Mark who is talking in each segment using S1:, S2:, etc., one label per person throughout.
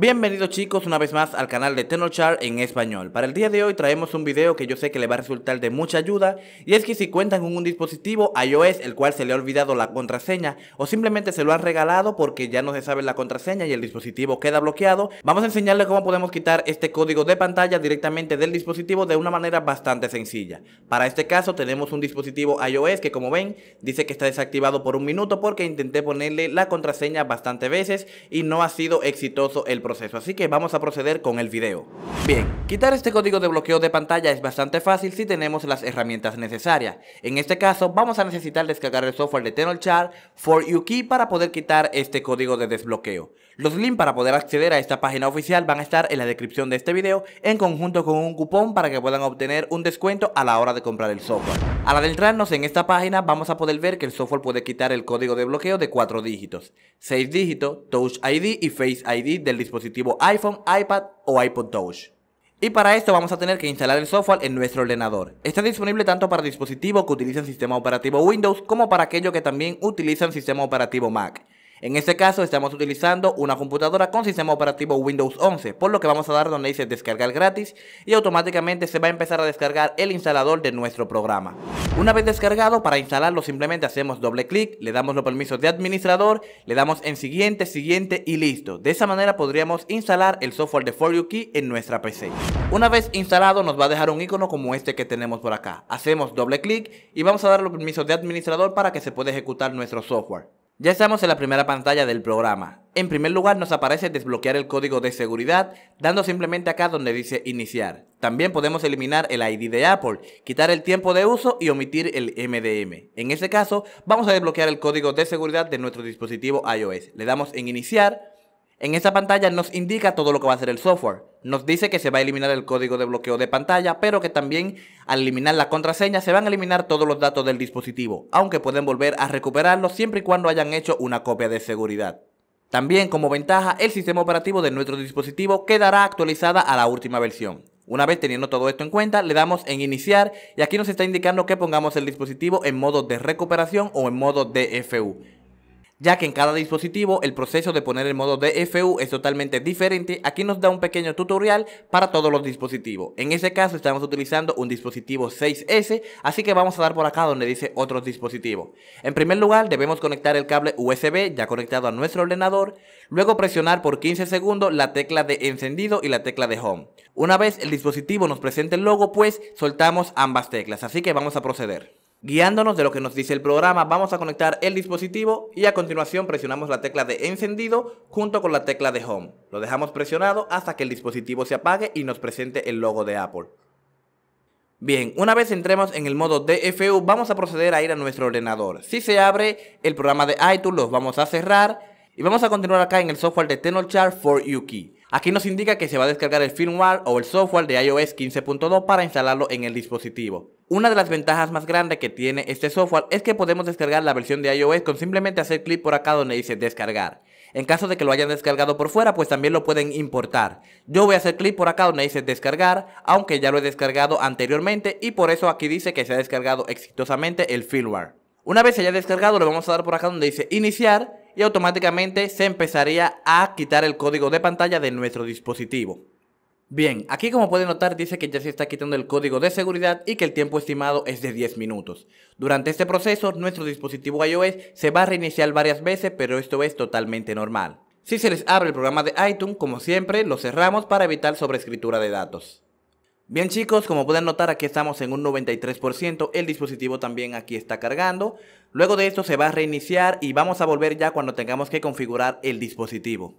S1: Bienvenidos chicos una vez más al canal de Tenochar en español. Para el día de hoy traemos un video que yo sé que le va a resultar de mucha ayuda y es que si cuentan con un dispositivo iOS el cual se le ha olvidado la contraseña o simplemente se lo han regalado porque ya no se sabe la contraseña y el dispositivo queda bloqueado, vamos a enseñarle cómo podemos quitar este código de pantalla directamente del dispositivo de una manera bastante sencilla. Para este caso tenemos un dispositivo iOS que como ven dice que está desactivado por un minuto porque intenté ponerle la contraseña bastante veces y no ha sido exitoso el proceso así que vamos a proceder con el video. Bien, quitar este código de bloqueo de pantalla es bastante fácil si tenemos las herramientas necesarias. En este caso vamos a necesitar descargar el software de Tenorshare for UKey para poder quitar este código de desbloqueo. Los links para poder acceder a esta página oficial van a estar en la descripción de este video en conjunto con un cupón para que puedan obtener un descuento a la hora de comprar el software. Al adentrarnos en esta página vamos a poder ver que el software puede quitar el código de bloqueo de 4 dígitos, 6 dígitos, Touch ID y Face ID del dispositivo iPhone, iPad o iPod Touch. Y para esto vamos a tener que instalar el software en nuestro ordenador. Está disponible tanto para dispositivos que utilizan sistema operativo Windows como para aquellos que también utilizan sistema operativo Mac. En este caso estamos utilizando una computadora con sistema operativo Windows 11, por lo que vamos a dar donde dice descargar gratis y automáticamente se va a empezar a descargar el instalador de nuestro programa. Una vez descargado, para instalarlo simplemente hacemos doble clic, le damos los permisos de administrador, le damos en siguiente, siguiente y listo. De esa manera podríamos instalar el software de For Key en nuestra PC. Una vez instalado nos va a dejar un icono como este que tenemos por acá. Hacemos doble clic y vamos a dar los permisos de administrador para que se pueda ejecutar nuestro software. Ya estamos en la primera pantalla del programa. En primer lugar nos aparece desbloquear el código de seguridad dando simplemente acá donde dice iniciar. También podemos eliminar el ID de Apple, quitar el tiempo de uso y omitir el MDM. En este caso vamos a desbloquear el código de seguridad de nuestro dispositivo iOS. Le damos en iniciar en esta pantalla nos indica todo lo que va a hacer el software. Nos dice que se va a eliminar el código de bloqueo de pantalla, pero que también al eliminar la contraseña se van a eliminar todos los datos del dispositivo, aunque pueden volver a recuperarlos siempre y cuando hayan hecho una copia de seguridad. También como ventaja, el sistema operativo de nuestro dispositivo quedará actualizada a la última versión. Una vez teniendo todo esto en cuenta, le damos en iniciar y aquí nos está indicando que pongamos el dispositivo en modo de recuperación o en modo DFU ya que en cada dispositivo el proceso de poner el modo DFU es totalmente diferente, aquí nos da un pequeño tutorial para todos los dispositivos. En este caso estamos utilizando un dispositivo 6S, así que vamos a dar por acá donde dice otros dispositivos. En primer lugar debemos conectar el cable USB ya conectado a nuestro ordenador, luego presionar por 15 segundos la tecla de encendido y la tecla de home. Una vez el dispositivo nos presente el logo pues soltamos ambas teclas, así que vamos a proceder. Guiándonos de lo que nos dice el programa, vamos a conectar el dispositivo y a continuación presionamos la tecla de encendido junto con la tecla de Home. Lo dejamos presionado hasta que el dispositivo se apague y nos presente el logo de Apple. Bien, una vez entremos en el modo DFU, vamos a proceder a ir a nuestro ordenador. Si se abre el programa de iTunes, lo vamos a cerrar y vamos a continuar acá en el software de Tenorshare for UKey. Aquí nos indica que se va a descargar el firmware o el software de iOS 15.2 para instalarlo en el dispositivo. Una de las ventajas más grandes que tiene este software es que podemos descargar la versión de iOS con simplemente hacer clic por acá donde dice descargar. En caso de que lo hayan descargado por fuera, pues también lo pueden importar. Yo voy a hacer clic por acá donde dice descargar, aunque ya lo he descargado anteriormente y por eso aquí dice que se ha descargado exitosamente el firmware. Una vez se haya descargado, le vamos a dar por acá donde dice iniciar y automáticamente se empezaría a quitar el código de pantalla de nuestro dispositivo. Bien, aquí como pueden notar dice que ya se está quitando el código de seguridad y que el tiempo estimado es de 10 minutos. Durante este proceso nuestro dispositivo iOS se va a reiniciar varias veces pero esto es totalmente normal. Si se les abre el programa de iTunes, como siempre, lo cerramos para evitar sobreescritura de datos. Bien chicos, como pueden notar aquí estamos en un 93%, el dispositivo también aquí está cargando. Luego de esto se va a reiniciar y vamos a volver ya cuando tengamos que configurar el dispositivo.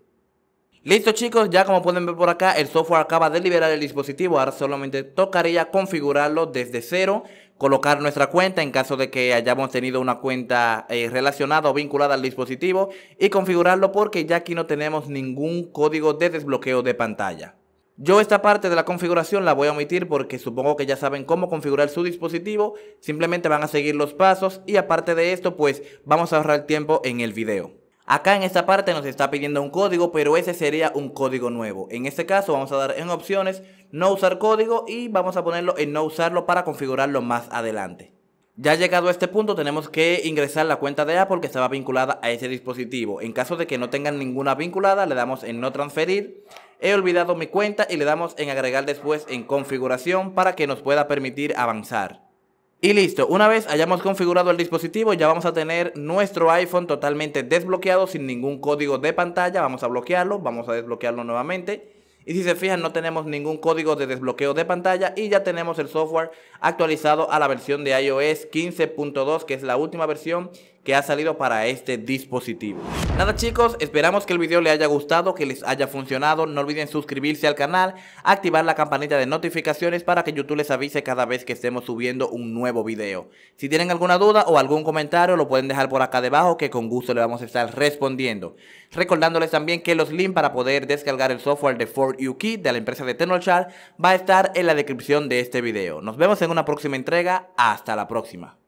S1: Listo chicos, ya como pueden ver por acá el software acaba de liberar el dispositivo, ahora solamente tocaría configurarlo desde cero, colocar nuestra cuenta en caso de que hayamos tenido una cuenta eh, relacionada o vinculada al dispositivo y configurarlo porque ya aquí no tenemos ningún código de desbloqueo de pantalla. Yo esta parte de la configuración la voy a omitir porque supongo que ya saben cómo configurar su dispositivo, simplemente van a seguir los pasos y aparte de esto pues vamos a ahorrar tiempo en el video. Acá en esta parte nos está pidiendo un código, pero ese sería un código nuevo. En este caso vamos a dar en opciones no usar código y vamos a ponerlo en no usarlo para configurarlo más adelante. Ya llegado a este punto tenemos que ingresar la cuenta de Apple que estaba vinculada a ese dispositivo. En caso de que no tengan ninguna vinculada, le damos en no transferir. He olvidado mi cuenta y le damos en agregar después en configuración para que nos pueda permitir avanzar. Y listo, una vez hayamos configurado el dispositivo ya vamos a tener nuestro iPhone totalmente desbloqueado sin ningún código de pantalla. Vamos a bloquearlo, vamos a desbloquearlo nuevamente. Y si se fijan, no tenemos ningún código de desbloqueo de pantalla y ya tenemos el software actualizado a la versión de iOS 15.2, que es la última versión que ha salido para este dispositivo. Nada chicos, esperamos que el video les haya gustado, que les haya funcionado. No olviden suscribirse al canal, activar la campanita de notificaciones para que YouTube les avise cada vez que estemos subiendo un nuevo video. Si tienen alguna duda o algún comentario lo pueden dejar por acá debajo que con gusto le vamos a estar respondiendo. Recordándoles también que los links para poder descargar el software de Ford UK de la empresa de Tenorshare va a estar en la descripción de este video. Nos vemos en una próxima entrega. Hasta la próxima.